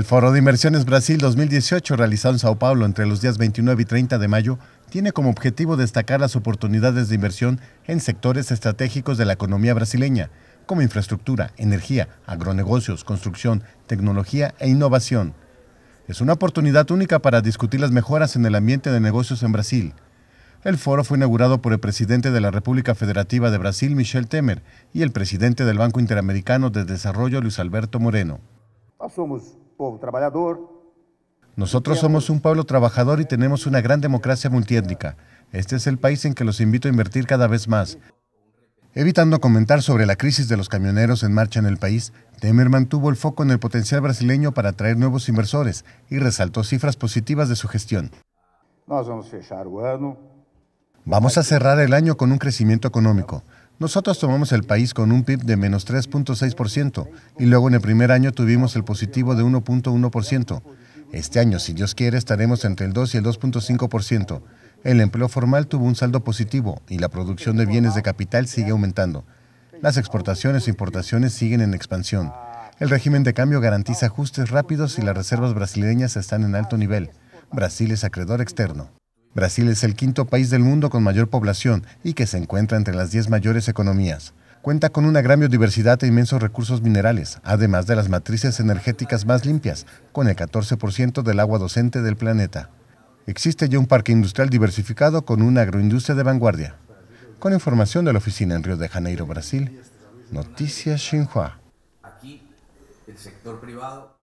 El Foro de Inversiones Brasil 2018, realizado en Sao Paulo entre los días 29 y 30 de mayo, tiene como objetivo destacar las oportunidades de inversión en sectores estratégicos de la economía brasileña, como infraestructura, energía, agronegocios, construcción, tecnología e innovación. Es una oportunidad única para discutir las mejoras en el ambiente de negocios en Brasil. El foro fue inaugurado por el presidente de la República Federativa de Brasil, Michel Temer, y el presidente del Banco Interamericano de Desarrollo, Luis Alberto Moreno. Pasamos nosotros somos un pueblo trabajador y tenemos una gran democracia multiétnica. Este es el país en que los invito a invertir cada vez más. Evitando comentar sobre la crisis de los camioneros en marcha en el país, Temer mantuvo el foco en el potencial brasileño para atraer nuevos inversores y resaltó cifras positivas de su gestión. Vamos a cerrar el año con un crecimiento económico. Nosotros tomamos el país con un PIB de menos 3.6% y luego en el primer año tuvimos el positivo de 1.1%. Este año, si Dios quiere, estaremos entre el 2 y el 2.5%. El empleo formal tuvo un saldo positivo y la producción de bienes de capital sigue aumentando. Las exportaciones e importaciones siguen en expansión. El régimen de cambio garantiza ajustes rápidos y las reservas brasileñas están en alto nivel. Brasil es acreedor externo. Brasil es el quinto país del mundo con mayor población y que se encuentra entre las 10 mayores economías. Cuenta con una gran biodiversidad e inmensos recursos minerales, además de las matrices energéticas más limpias, con el 14% del agua docente del planeta. Existe ya un parque industrial diversificado con una agroindustria de vanguardia. Con información de la oficina en Río de Janeiro, Brasil, Noticias Xinhua. Aquí, el sector privado.